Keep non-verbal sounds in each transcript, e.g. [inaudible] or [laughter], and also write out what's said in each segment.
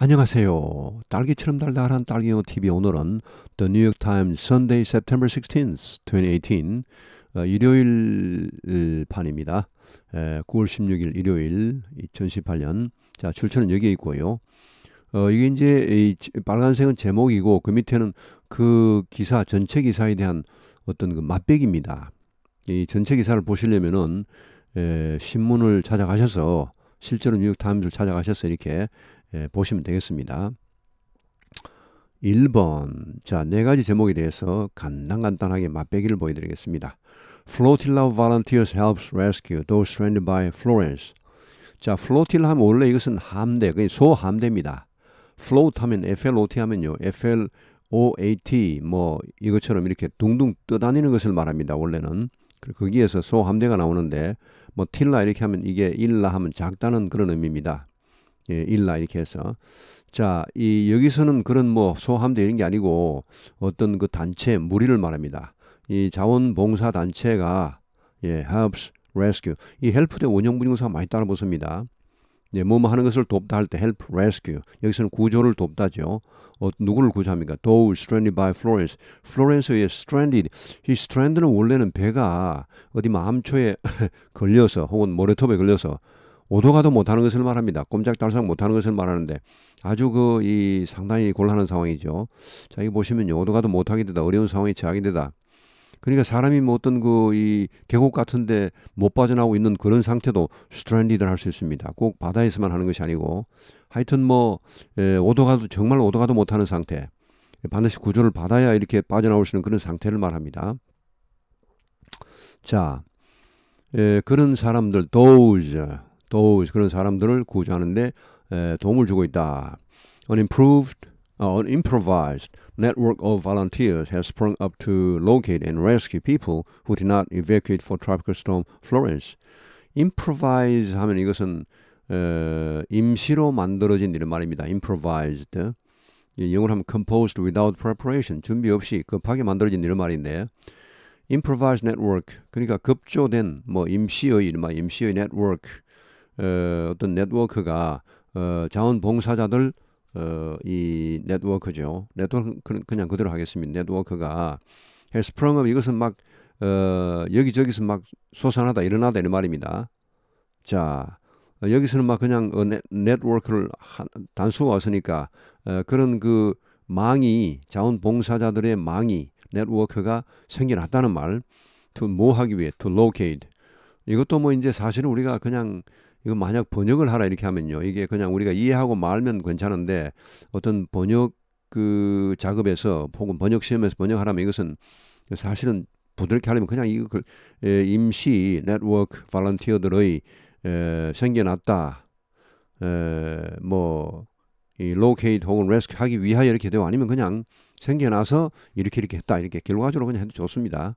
안녕하세요. 딸기처럼 달달한 딸기영어 TV 오늘은 The New York Times Sunday, September 16th, 2018 어, 일요일 판입니다. 어, 에, 9월 16일 일요일 2018년 자 출처는 여기에 있고요. 어, 이게 이제 이 빨간색은 제목이고 그 밑에는 그 기사 전체 기사에 대한 어떤 그 맛백입니다. 이 전체 기사를 보시려면은 에, 신문을 찾아가셔서 실제로 뉴욕 타임즈를 찾아가셔서 이렇게 예, 보시면 되겠습니다. 1번 자, 네 가지 제목에 대해서 간단간단하게 맛보기를 보여드리겠습니다. Flotilla volunteers helps rescue those stranded by Florence. 자, flotilla 하면 원래 이것은 함대, 소함대입니다. float 하면 flot 하면요. fl OAT 뭐 이것처럼 이렇게 둥둥 떠다니는 것을 말합니다. 원래는 거기에서 소함대가 나오는데 뭐 틸라 이렇게 하면 이게 일라 하면 작다는 그런 의미입니다. 예, 일라 이렇게 해서 자, 이 여기서는 그런 뭐 소함대 이런 게 아니고 어떤 그 단체 무리를 말합니다. 이 자원봉사 단체가 예, helps rescue 이 헬프대 원형 분정사가 많이 따라 붙습니다. 예, 뭐뭐 하는 것을 돕다 할 때 help rescue 여기서는 구조를 돕다죠. 어, 누구를 구조합니까? Though stranded by Florence. Florence의 stranded. 이 stranded는 원래는 배가 어디 마음초에 [laughs] 걸려서 혹은 모래톱에 걸려서 오도가도 못하는 것을 말합니다. 꼼짝달싹 못하는 것을 말하는데 아주 그 이 상당히 곤란한 상황이죠. 자 이거 보시면요 오도가도 못하게 되다 어려운 상황에 처하게 되다. 그러니까 사람이 뭐 어떤 그 이 계곡 같은데 못 빠져나오고 있는 그런 상태도 스트랜디드를 할 수 있습니다. 꼭 바다에서만 하는 것이 아니고 하여튼 뭐 예, 오도가도 정말 오도가도 못하는 상태 반드시 구조를 받아야 이렇게 빠져나올 수 있는 그런 상태를 말합니다. 자 에, 예, 그런 사람들 those 또 그런 사람들을 구조하는데 에, 도움을 주고 있다. An improved, uh, an improvised network of volunteers has sprung up to locate and rescue people who did not evacuate for tropical storm Florence. improvise 하면 이것은 어, 임시로 만들어진 이런 말입니다. improvised. 영어로 하면 composed without preparation. 준비 없이 급하게 만들어진 이런 말인데 improvised network 그러니까 급조된 뭐 임시의 이른바 임시의 network 어, 떤 네트워크가 어, 자원봉사자들 어, 이 네트워크죠. 네트워크 그냥 그대로 하겠습니다. 네트워크가 has s p 이것은 막 어, 여기저기서 막 솟아나다 일어나다 이런 말입니다. 자 어, 여기서는 막 그냥 어, 네, 네트워크를 단수가 왔으니까 어, 그런 그 망이 자원봉사자들의 망이 네트워크가 생겨났다는 말. to 뭐 하기 위해 to locate 이것도 뭐 이제 사실은 우리가 그냥 이거 만약 번역을 하라 이렇게 하면요. 이게 그냥 우리가 이해하고 말면 괜찮은데 어떤 번역 그 작업에서 혹은 번역 시험에서 번역하라면 이것은 사실은 부드럽게 하려면 그냥 이거 그 임시 네트워크 발런티어들의 생겨났다. 뭐, 이 로케이트 혹은 레스큐 하기 위하여 이렇게 되고 아니면 그냥 생겨나서 이렇게 이렇게 했다. 이렇게 결과적으로 그냥 해도 좋습니다.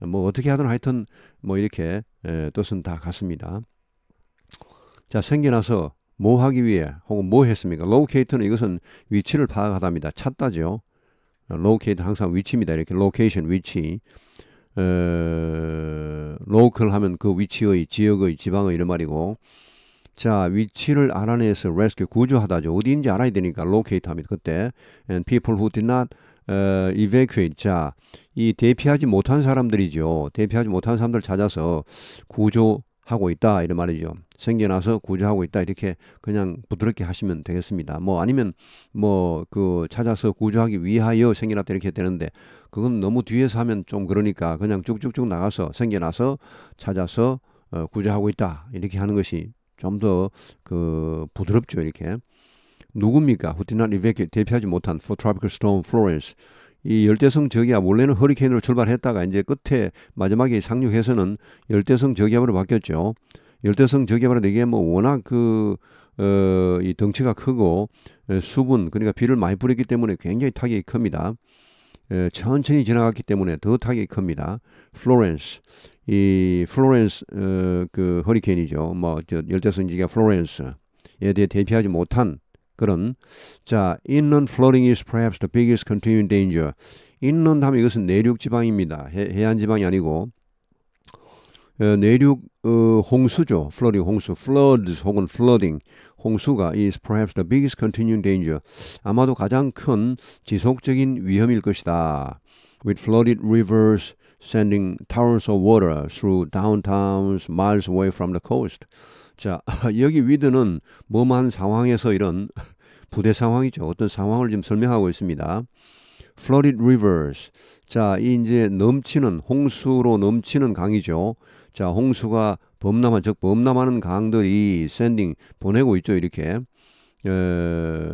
뭐 어떻게 하든 하여튼 뭐 이렇게 에, 뜻은 다 같습니다. 자, 생겨나서 뭐 하기 위해 혹은 뭐 했습니까? 로케이트는 이것은 위치를 파악하답니다. 찾다죠. 로케이트 항상 위치입니다. 이렇게 로케이션 위치. 어, 로컬 하면 그 위치의 지역의 지방의 이런 말이고 자 위치를 알아내서 rescue 구조하다죠 어디인지 알아야 되니까 locate 합니다 그때 and people who did not u 어, evacuate 자 이 대피하지 못한 사람들이죠 대피하지 못한 사람들 찾아서 구조 하고 있다 이런 말이죠. 생겨나서 구제하고 있다 이렇게 그냥 부드럽게 하시면 되겠습니다. 뭐 아니면 뭐 그 찾아서 구조하기 위하여 생겨났다 이렇게 되는데 그건 너무 뒤에서 하면 좀 그러니까 그냥 쭉쭉쭉 나가서 생겨나서 찾아서 어, 구조하고 있다 이렇게 하는 것이 좀 더 그 부드럽죠 이렇게 누굽니까 후티나 리베키 대표하지 못한 f 트 r t 컬스 p 플로렌스 이 열대성 저기압 원래는 허리케인으로 출발했다가 이제 끝에 마지막에 상륙해서는 열대성 저기압으로 바뀌었죠. 열대성 저기압이 이게 뭐 워낙 그 어, 이 덩치가 크고 어, 수분 그러니까 비를 많이 뿌렸기 때문에 굉장히 타격이 큽니다. 에, 어, 천천히 지나갔기 때문에 더 타격이 큽니다. 플로렌스 이 플로렌스 어, 그 허리케인이죠. 뭐 열대성 지가 플로렌스에 대해 대피하지 못한 그럼 자, inland flooding is perhaps the biggest continuing danger. inland 하면 이것은 내륙 지방입니다. 해, 안 지방이 아니고 어, 내륙 어, 홍수죠. flooding 홍수, floods 혹은 flooding 홍수가 is perhaps the biggest continuing danger. 아마도 가장 큰 지속적인 위험일 것이다. With flooded rivers sending towers of water through downtowns miles away from the coast. 자, [laughs] 여기 위드는 뭐한 상황에서 이런 [laughs] 부대 상황이죠. 어떤 상황을 지금 설명하고 있습니다. flooded rivers. 자, 이 이제 넘치는 홍수로 넘치는 강이죠. 자, 홍수가 범람한 즉 범람하는 강들이 s e 보내고 있죠. 이렇게 에,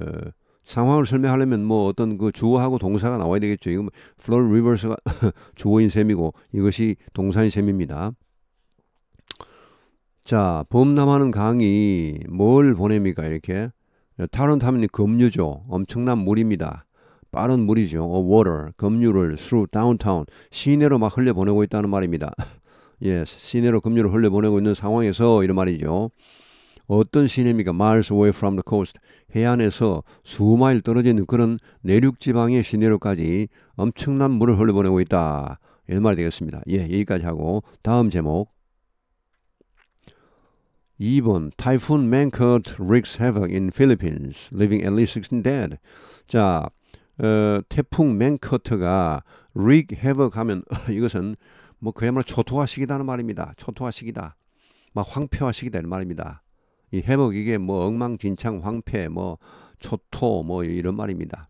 상황을 설명하려면 뭐 어떤 그 주어하고 동사가 나와야 되겠죠. 이거 flooded rivers가 [laughs] 주어인 셈이고 이것이 동사인 셈입니다. 자, 범람하는 강이 뭘 보냅니까? 이렇게. 타론타면이 급류죠. 엄청난 물입니다. 빠른 물이죠. 어, water, 급류를 through downtown, 시내로 막 흘려보내고 있다는 말입니다. [laughs] 예, 시내로 급류를 흘려보내고 있는 상황에서 이런 말이죠. 어떤 시내입니까? miles away from the coast. 해안에서 수마일 떨어져 는 그런 내륙 지방의 시내로까지 엄청난 물을 흘려보내고 있다. 이런 말 되겠습니다. 예, 여기까지 하고 다음 제목 2번 타이 p 맨커트 릭스 해벅 인필리핀 t wreaks h l i v i n g at least 16 dead. 자, 어, 태풍 맨커트가 릭 해벅 하면 [laughs] 이것은 뭐 그야말로 초토화시기다는 말입니다. 초토화시기다막황폐화시기다는 말입니다. 이 해벅 이게 뭐 엉망진창 황폐 뭐 초토 뭐 이런 말입니다.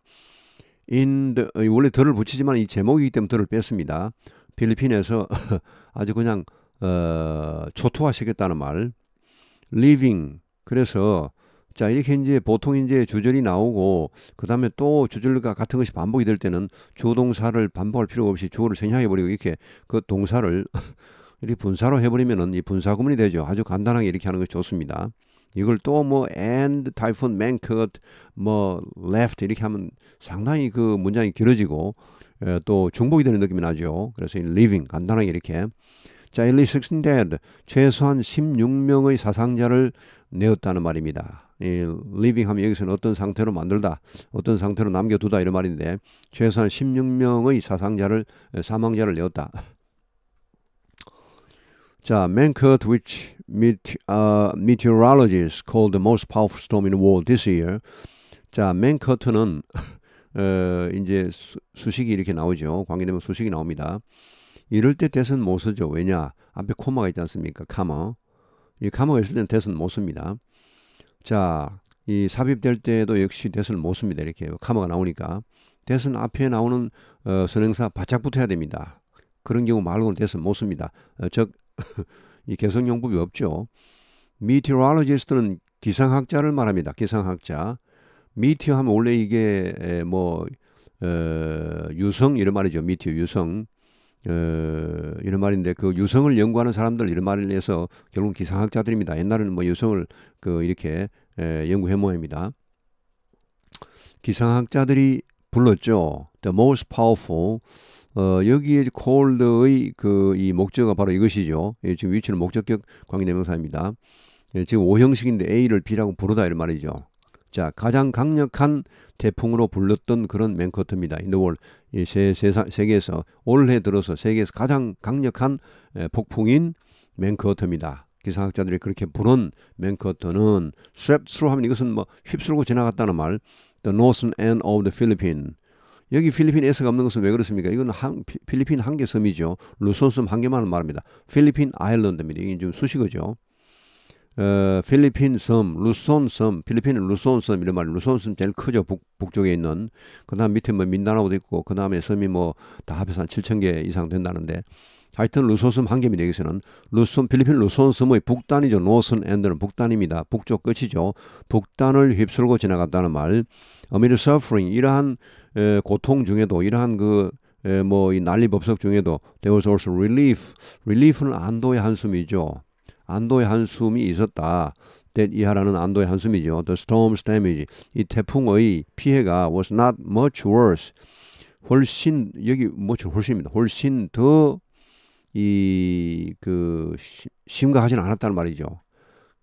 in the, 원래 덜을 붙이지만 이 제목이기 때문에 덜을 뺐습니다. 필리핀에서 [laughs] 아주 그냥 어, 초토화시켰다는 말. living. 그래서 자, 이렇게 이제 보통 이제 주절이 나오고 그다음에 또 주절과 같은 것이 반복이 될 때는 주 동사를 반복할 필요 없이 주어를 생략해 버리고 이렇게 그 동사를 [laughs] 이렇게 분사로 해 버리면은 이 분사 구문이 되죠. 아주 간단하게 이렇게 하는 것이 좋습니다. 이걸 또 뭐 and typhoon man c u l 뭐 left 이렇게 하면 상당히 그 문장이 길어지고 예, 또 중복이 되는 느낌이 나죠. 그래서 이 living 간단하게 이렇게 자, 엘리 식슨데드 최소한 16명의 사상자를 내었다는 말입니다. 이 리빙하면 여기서는 어떤 상태로 만들다, 어떤 상태로 남겨두다 이런 말인데 최소한 16명의 사상자를 사망자를 내었다. 자, Mankert, which mete uh, meteorologists called the most powerful storm in the world this year. 자, 맨커트는 [laughs] 어, 이제 수, 식이 이렇게 나오죠. 관계되면 수식이 나옵니다. 이럴 때 대선 못 쓰죠. 왜냐? 앞에 코마가 있지 않습니까? 카마. 이 카마가 있을 때는 대선 못 씁니다. 자, 이 삽입될 때도 역시 대선을 못 씁니다. 이렇게 카마가 나오니까. 대선 앞에 나오는 어, 선행사 바짝 붙어야 됩니다. 그런 경우 말고는 대선 못 씁니다. 어, 즉, [laughs] 이 개성용법이 없죠. meteorologist는 기상학자를 말합니다. 기상학자. 미티어 하면 원래 이게 뭐 어, 유성 이런 말이죠. 미티어 유성. 어, 이런 말인데 그 유성을 연구하는 사람들 이런 말을 해서 결국 기상학자들입니다. 옛날에는 뭐 유성을 그 이렇게 에, 연구해 모입니다. 기상학자들이 불렀죠. The most powerful. 어, 여기에 콜드의 그 이목적어 바로 이것이죠. 예, 지금 위치는 목적격 관계대명사입니다. 예, 지금 오형식인데 A를 B라고 부르다 이런 말이죠. 자, 가장 강력한 태풍으로 불렸던 그런 맨커트입니다. In the world. 세, 세상, 세계에서 올해 들어서 세계에서 가장 강력한 폭풍인 맨커터입니다. 기상학자들이 그렇게 부른 맨커터는 swept through 하면 이것은 뭐 휩쓸고 지나갔다는 말 the northern end of the Philippine 여기 필리핀에가 없는 것은 왜 그렇습니까? 이건 한, 필리핀 한 개 섬이죠. 루손섬 한 개만을 말합니다. 필리핀 아일랜드입니다. 이게 좀 수식어죠. 어, 필리핀 섬, 루손 섬, 필리핀 루손 섬 이런 말, 루손 섬 제일 크죠 북, 북쪽에 있는. 그다음 밑에 뭐 민다나오도 있고 그다음에 섬이 뭐 다 합해서 한 7천 개 이상 된다는데. 하여튼 루소섬 한개미 내에서는 루손 필리핀 루손섬의 북단이죠. 노선 앤드는 북단입니다. 북쪽 끝이죠. 북단을 휩쓸고 지나갔다는 말. 어미르 서프링 이러한 에, 고통 중에도 이러한 그 뭐이 난리 법석 중에도 there was also relief. relief는 안도의 한숨이죠. 안도의 한숨이 있었다. that 이하라는 안도의 한숨이죠. The storm's damage. 이 태풍의 피해가 was not much worse. 훨씬 여기 뭐죠? 훨씬입니다. 훨씬 더 이 그 심각하진 않았다는 말이죠.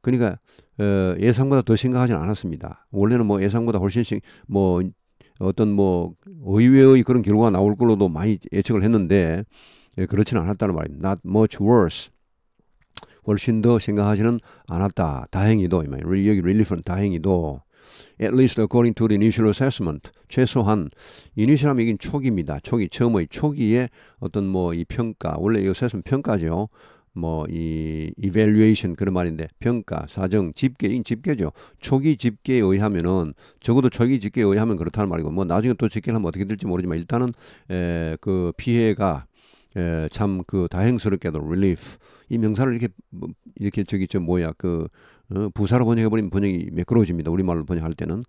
그러니까 어, 예상보다 더 심각하진 않았습니다. 원래는 뭐 예상보다 훨씬 심, 뭐 어떤 뭐 의외의 그런 결과가 나올 걸로도 많이 예측을 했는데 예, 그렇지는 않았다는 말입니다. Not much worse. 훨씬 더 생각하지는 않았다. 다행히도 여기 relief은 다행히도 at least according to the initial assessment 최소한 이니셜함 이긴 초기입니다. 초기 처음의 초기에 어떤 뭐 이 평가 원래 이 assessment 평가죠. 뭐 이 evaluation 그런 말인데 평가, 사정, 집계인 집계죠. 초기 집계에 의하면은 적어도 초기 집계에 의하면 그렇다는 말이고 뭐 나중에 또 집계를 하면 어떻게 될지 모르지만 일단은 에, 그 피해가 예, 참그 다행스럽게도 relief 이 명사를 이렇게 뭐, 이렇게 저기 저 뭐야 그 어, 부사로 번역해 버린 번역이 매끄러워집니다. 우리말로 번역할 때는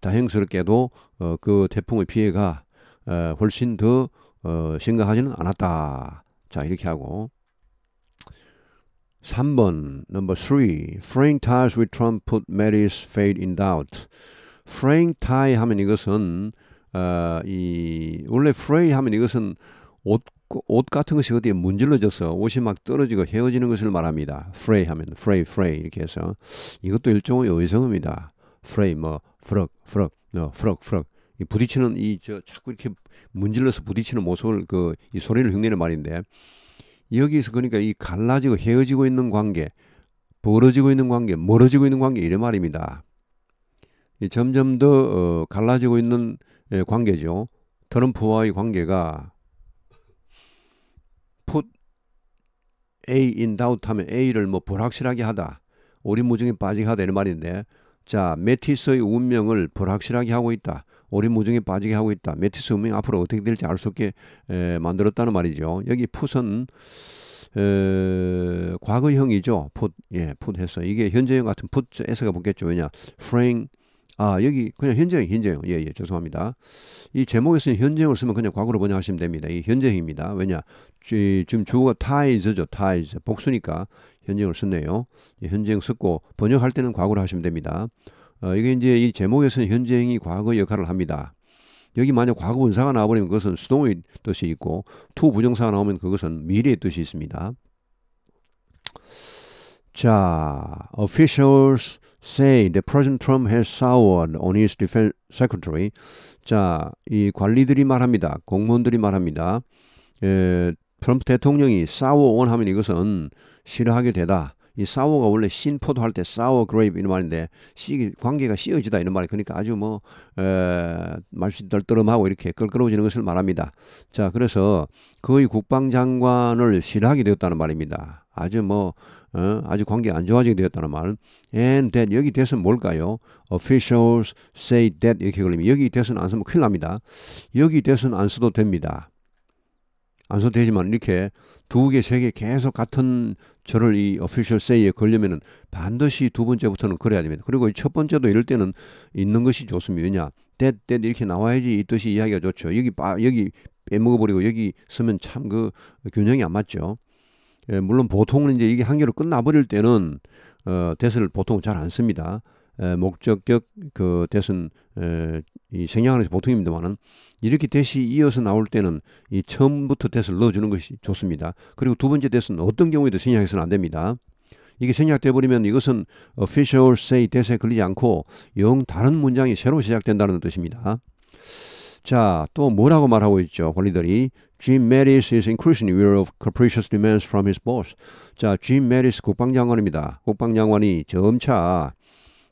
다행스럽게도 어, 그 태풍의 피해가 어, 훨씬 더 어, 심각하지는 않았다. 자 이렇게 하고 3번 number 3 Frank ties with Trump put Mary's fate in doubt. Frank tie 하면 이것은 어, 이 원래 fray 하면 이것은 옷그 옷 같은 것이 어디에 문질러져서 옷이 막 떨어지고 헤어지는 것을 말합니다. fray 하면 fray fray 이렇게 해서 이것도 일종의 의성음이다. fray 뭐 frog frog 어, frog frog 이 부딪히는 이 저 자꾸 이렇게 문질러서 부딪히는 모습을 그이 소리를 흉내는 말인데 여기서 그러니까 이 갈라지고 헤어지고 있는 관계 벌어지고 있는 관계 멀어지고 있는 관계 이런 말입니다. 이 점점 더 어, 갈라지고 있는 예, 관계죠. 트럼프와의 관계가 put A in doubt 하면 A를 뭐 불확실하게 하다. 오리무중에 빠지게 하다 이런 말인데 자 메티스의 운명을 불확실하게 하고 있다. 오리무중에 빠지게 하고 있다. 메티스 운명이 앞으로 어떻게 될지 알 수 없게 에, 만들었다는 말이죠. 여기 풋은 에, 과거형이죠. 풋, 예, 풋해서 이게 현재형 같은 풋에서가 붙겠죠. 왜냐, 프랭 아, 여기 그냥 현재형, 현재형. 예, 예, 죄송합니다. 이 제목에서 현재형을 쓰면 그냥 과거로 번역하시면 됩니다. 이 현재형입니다. 왜냐? 이, 지금 주어가 타이즈죠 타이즈 복수니까 현재형을 썼네요. 예, 현재형 썼고 번역할 때는 과거로 하시면 됩니다. 어, 이게 이제 이 제목에서는 현재형이 과거 역할을 합니다. 여기 만약 과거 분사가 나와버리면 그것은 수동의 뜻이 있고 투 부정사가 나오면 그것은 미래의 뜻이 있습니다. 자, officials say that President Trump has soured on his defense secretary. 자, 이 관리들이 말합니다. 공무원들이 말합니다. 에, 트럼프 대통령이 sour on 하면 이것은 싫어하게 되다. 이 sour가 원래 신포도 할 때 sour grape 이런 말인데 씨, 관계가 씌어지다 이런 말이 그러니까 아주 뭐 에, 말씨 떨떠름하고 이렇게 끌끄러워지는 것을 말합니다. 자, 그래서 거의 국방장관을 싫어하게 되었다는 말입니다. 아주 뭐 어, 아주 관계 안 좋아지게 되었다는 말. And that 여기 대선 뭘까요? Officials say that 이렇게 걸리면 여기 대선 안 쓰면 큰일 납니다. 여기 대선 안 써도 됩니다. 안 써도 되지만 이렇게 두 개, 세 개 계속 같은 절을 이 official say에 걸려면은 반드시 두 번째부터는 그래야 됩니다. 그리고 첫 번째도 이럴 때는 있는 것이 좋습니다. 왜냐? that, that 이렇게 나와야지 이 뜻이 이야기가 좋죠. 여기 빠, 여기 빼먹어버리고 여기 쓰면 참 그 균형이 안 맞죠. 예, 물론 보통은 이제 이게 한계로 끝나버릴 때는 어, 대선을 보통 잘 안 씁니다. 에, 예, 목적격 그 대선 에, 이 생략하는 보통입니다만은 이렇게 대시 이어서 나올 때는 이 처음부터 대선을 넣어주는 것이 좋습니다. 그리고 두 번째 대선 어떤 경우에도 생략해서는 안 됩니다. 이게 생략돼 버리면 이것은 official say 대세에 걸리지 않고 영 다른 문장이 새로 시작된다는 뜻입니다. 자, 또 뭐라고 말하고 있죠? 관리들이 Jim Mattis is i n c r e a s i n g aware of capricious demands from his boss. 자, Jim Mattis 국방장관입니다. 국방장관이 점차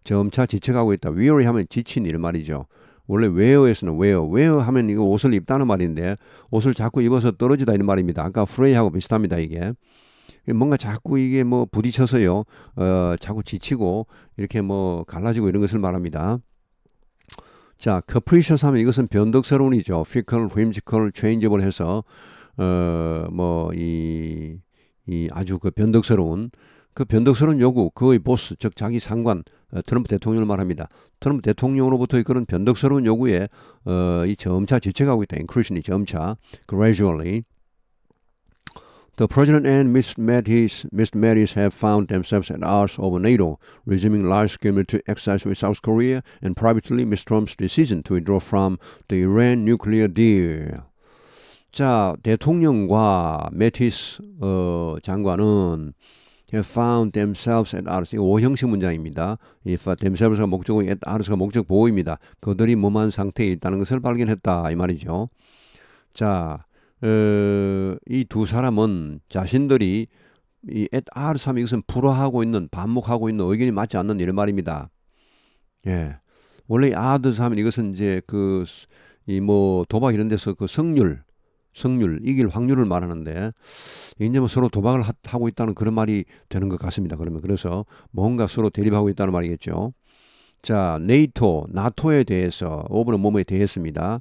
점차 지쳐가고 있다. weary 하면 지친 일 말이죠. 원래 wear에서는 wear, wear 하면 이거 옷을 입다는 말인데 옷을 자꾸 입어서 떨어지다 이런 말입니다. 아까 fray하고 비슷합니다 이게. 뭔가 자꾸 이게 뭐 부딪혀서요, 어, 자꾸 지치고 이렇게 뭐 갈라지고 이런 것을 말합니다. 자, capricious 하면 이것은 변덕스러운이죠. fickle, whimsical, changeable 해서 어 뭐 이 이 아주 그 변덕스러운 그 변덕스러운 요구 그의 보스 즉 자기 상관 어, 트럼프 대통령을 말합니다. 트럼프 대통령으로부터의 그런 변덕스러운 요구에 어, 이 점차 지체가고 있다. i n c r e s i n 이 점차 gradually The President and Miss Mattis, Miss Mattis have found themselves at odds over NATO, resuming large-scale military exercise with South Korea and privately Miss Trump's decision to withdraw from the Iran nuclear deal. 자, 대통령과 매티스 어, 장관은 have found themselves at odds. 이 오형식 문장입니다. if themselves가 목적어 at odds가 목적 보호입니다. 그들이 몸한 상태에 있다는 것을 발견했다 이 말이죠. 자, 어, 이두 사람은 자신들이 이 et al 삼 이것은 불허하고 있는 반목하고 있는 의견이 맞지 않는 이런 말입니다. 예. 원래 아드 삼 이것은 이제 그 이 뭐 도박 이런 데서 그 성률 성률 이길 확률을 말하는데 이제 뭐 서로 도박을 하, 하고 있다는 그런 말이 되는 것 같습니다. 그러면 그래서 뭔가 서로 대립하고 있다는 말이겠죠. 자, 네이토, 나토에 대해서 오브는 몸에 대했습니다.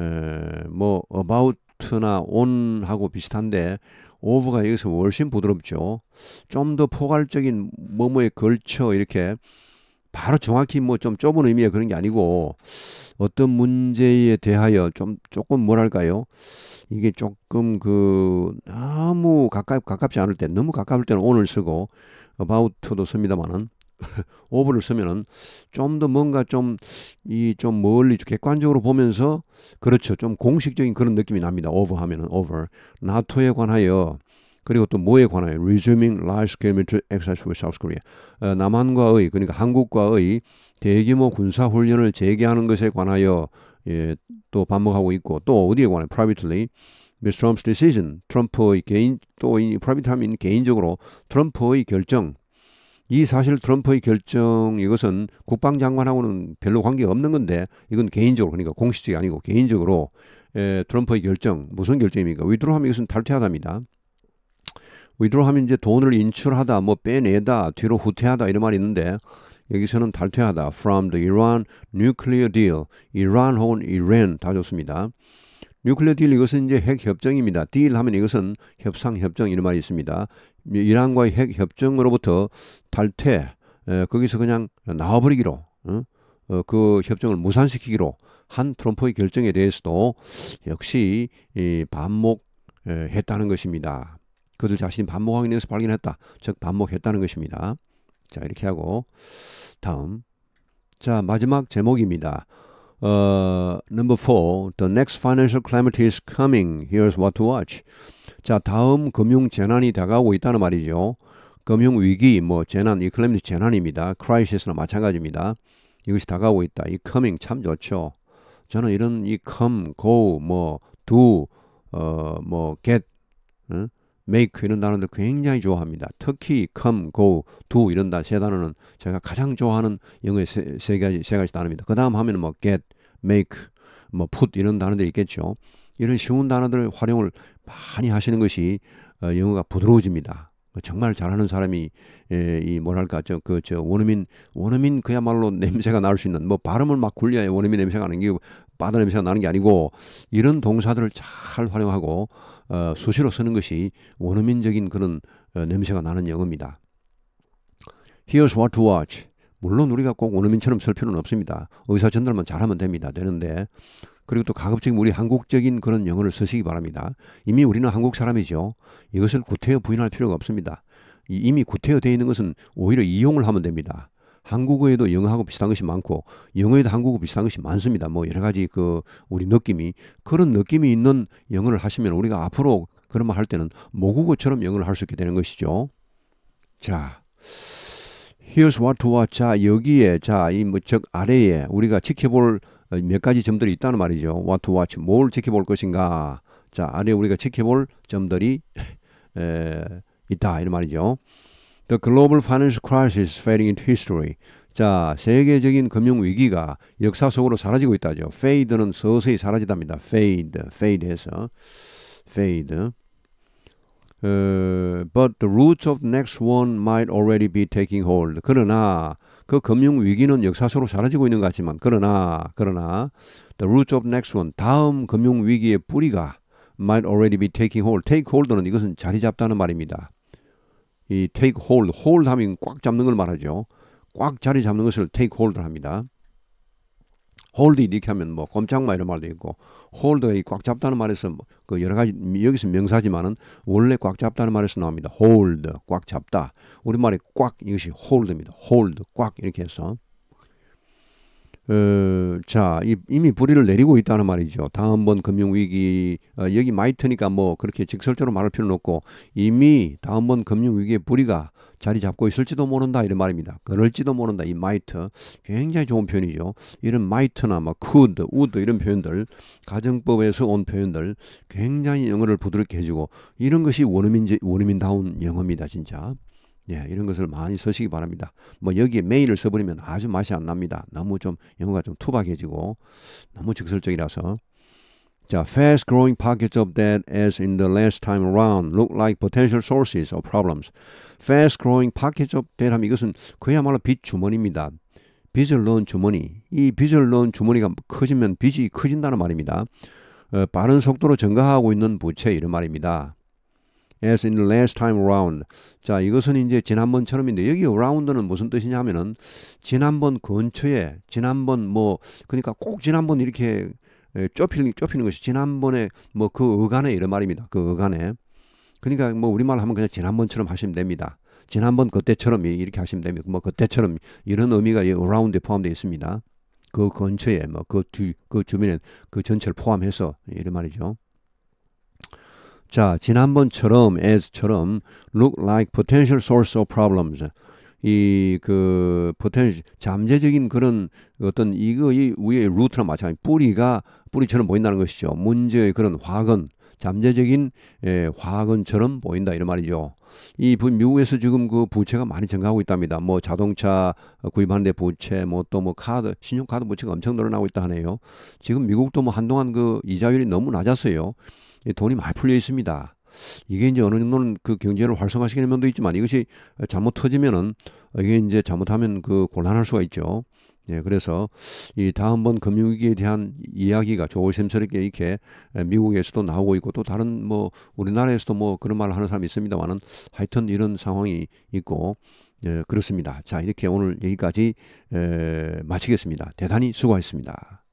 에, 어, 뭐 about 트나 온하고 비슷한데 오브가 여기서 훨씬 부드럽죠. 좀 더 포괄적인 뭐뭐에 걸쳐 이렇게 바로 정확히 뭐 좀 좁은 의미의 그런 게 아니고 어떤 문제에 대하여 좀 조금 뭐랄까요? 이게 조금 그 너무 가깝 가깝지 않을 때 너무 가깝을 때는 오늘 쓰고 about도 씁니다만은 [laughs] 오버를 쓰면은 좀 더 뭔가 좀 이좀 좀 멀리 객관적으로 보면서 그렇죠. 좀 공식적인 그런 느낌이 납니다. 오버 하면은 오버 e r 나토에 관하여 그리고 또 뭐에 관하여 resuming large scale military exercise with South Korea. 어, 남한과의 그러니까 한국과의 대규모 군사 훈련을 재개하는 것에 관하여 예, 또 반복하고 있고 또 어디에 관해 privately Mr. Trump's decision. 트럼프의 개인 또 이 프라 i v 함인 개인적으로 트럼프의 결정 이 사실 트럼프의 결정 이것은 국방장관하고는 별로 관계 없는 건데 이건 개인적으로 그러니까 공식적이 아니고 개인적으로 에, 트럼프의 결정 무슨 결정입니까? 위드로하면 이것은 탈퇴하답니다. 위드로하면 이제 돈을 인출하다 뭐 빼내다 뒤로 후퇴하다 이런 말이 있는데 여기서는 탈퇴하다 from the Iran nuclear deal 이란 혹은 이란 다 좋습니다. 뉴클리어 딜 이것은 이제 핵 협정입니다. 딜 하면 이것은 협상 협정 이런 말이 있습니다. 이란과의 핵 협정으로부터 탈퇴, 에, 거기서 그냥 나와버리기로, 응? 어? 어, 그 협정을 무산시키기로 한 트럼프의 결정에 대해서도 역시 이 반목했다는 것입니다. 그들 자신이 반목하기 위해서 발견했다. 즉 반목했다는 것입니다. 자 이렇게 하고 다음 자 마지막 제목입니다. 어, number four, the next financial climate is coming. Here's what to watch. 자, 다음 금융 재난이 다가오고 있다는 말이죠. 금융 위기, 뭐 재난, 이클레미드 재난입니다. 크라이시스나 마찬가지입니다. 이것이 다가오고 있다. 이 coming 참 좋죠. 저는 이런 이 come, go, 뭐 do, 어, 뭐 get, 응? make 이런 단어들 굉장히 좋아합니다. 특히 come, go, do 이런 다, 세 단어는 제가 가장 좋아하는 영어의 세, 세 가지 세 가지 단어입니다. 그 다음 하면 뭐 get, make, 뭐 put 이런 단어들 있겠죠. 이런 쉬운 단어들을 활용을 많이 하시는 것이 어, 영어가 부드러워집니다. 뭐 정말 잘하는 사람이 에, 이 뭐랄까 저그저 그, 원어민 원어민 그야말로 냄새가 나올 수 있는 뭐 발음을 막 굴려야 원어민 냄새가 나는 게빠다 냄새가 나는 게 아니고 이런 동사들을 잘 활용하고 어, 수시로 쓰는 것이 원어민적인 그런 어, 냄새가 나는 영어입니다. Here's what to watch. 물론 우리가 꼭 원어민처럼 쓸 필요는 없습니다. 의사 전달만 잘하면 됩니다. 되는데 그리고 또 가급적 우리 한국적인 그런 영어를 쓰시기 바랍니다. 이미 우리는 한국 사람이죠. 이것을 구태여 부인할 필요가 없습니다. 이미 구태여되어 있는 것은 오히려 이용을 하면 됩니다. 한국어에도 영어하고 비슷한 것이 많고 영어에도 한국어 비슷한 것이 많습니다. 뭐 여러 가지 그 우리 느낌이 그런 느낌이 있는 영어를 하시면 우리가 앞으로 그런 말 할 때는 모국어처럼 영어를 할 수 있게 되는 것이죠. 자. Here's what to watch. 자, 여기에, 자, 이, 뭐, 즉, 아래에 우리가 지켜볼 몇 가지 점들이 있다는 말이죠. What to watch, 뭘 지켜볼 것인가. 자, 안에 우리가 지켜볼 점들이 에, 있다 이런 말이죠. The global financial crisis fading into history. 자, 세계적인 금융 위기가 역사 속으로 사라지고 있다죠. fade는 서서히 사라지답니다. fade, fade해서 fade. Uh, but the roots of the next one might already be taking hold. 그러나 그 금융 위기는 역사적으로 사라지고 있는 것 같지만 그러나 그러나 the r o o t of next one 다음 금융 위기의 뿌리가 might already be taking hold. take hold는 이것은 자리 잡다는 말입니다. 이 take hold, hold 하면 꽉 잡는 걸 말하죠. 꽉 자리 잡는 것을 take hold 합니다. 홀드 이렇게 하면 뭐 꼼짝마 이런 말도 있고 홀드에꽉 잡다는 말에서 뭐 그 여러 가지 여기서 명사지만은 원래 꽉 잡다는 말에서 나옵니다. 홀드 꽉 잡다. 우리말에 꽉 이것이 홀드입니다. 홀드 꽉 이렇게 해서 어, 자, 이, 이미 불의를 내리고 있다는 말이죠. 다음번 금융위기, 어, 여기 마이트니까 뭐 그렇게 직설적으로 말할 필요는 없고 이미 다음번 금융위기의 불의가 자리 잡고 있을지도 모른다 이런 말입니다. 그럴지도 모른다 이 마이트 굉장히 좋은 표현이죠. 이런 마이트나 뭐 could, would 이런 표현들 가정법에서 온 표현들 굉장히 영어를 부드럽게 해주고 이런 것이 원어민 원어민다운 영어입니다 진짜. 예, 이런 것을 많이 쓰시기 바랍니다. 뭐 여기에 메일을 써버리면 아주 맛이 안 납니다. 너무 좀 영어가 좀 투박해지고 너무 직설적이라서 자, fast growing pockets of debt as in the last time around look like potential sources of problems. fast growing pockets of debt 하면 이것은 그야말로 빚 주머니입니다. 빚을 넣은 주머니. 이 빚을 넣은 주머니가 커지면 빚이 커진다는 말입니다. 어, 빠른 속도로 증가하고 있는 부채 이런 말입니다. as in the last time round. 자, 이것은 이제 지난번처럼인데 여기 round는 무슨 뜻이냐 하면은 지난번 근처에 지난번 뭐 그러니까 꼭 지난번 이렇게 좁히는 좁히는 것이 지난번에 뭐 그 어간에 이런 말입니다. 그 어간에. 그러니까 뭐 우리말 하면 그냥 지난번처럼 하시면 됩니다. 지난번 그때처럼 이렇게 하시면 됩니다. 뭐 그때처럼 이런 의미가 이 around에 포함되어 있습니다. 그 근처에 뭐 그 뒤, 그 주변에 그 전체를 포함해서 이런 말이죠. 자, 지난번처럼 as처럼 look like potential source of problems. 이 그 potential 잠재적인 그런 어떤 이거의 위에 루트랑 마찬가지 뿌리가 뿌리처럼 보인다는 것이죠. 문제의 그런 화근 잠재적인 예, 화근처럼 보인다 이런 말이죠. 이 미국에서 지금 그 부채가 많이 증가하고 있답니다. 뭐 자동차 구입하는데 부채, 뭐 또뭐 뭐 카드, 신용카드 부채가 엄청 늘어나고 있다 하네요. 지금 미국도 뭐 한동안 그 이자율이 너무 낮았어요. 예, 돈이 많이 풀려 있습니다. 이게 이제 어느 정도는 그 경제를 활성화시키는 면도 있지만 이것이 잘못 터지면은 이게 이제 잘못하면 그 곤란할 수가 있죠. 예, 그래서 이 다음번 금융위기에 대한 이야기가 조심스럽게 이렇게 미국에서도 나오고 있고 또 다른 뭐 우리나라에서도 뭐 그런 말을 하는 사람이 있습니다만은 하여튼 이런 상황이 있고 예, 그렇습니다. 자, 이렇게 오늘 여기까지 에, 마치겠습니다. 대단히 수고하셨습니다.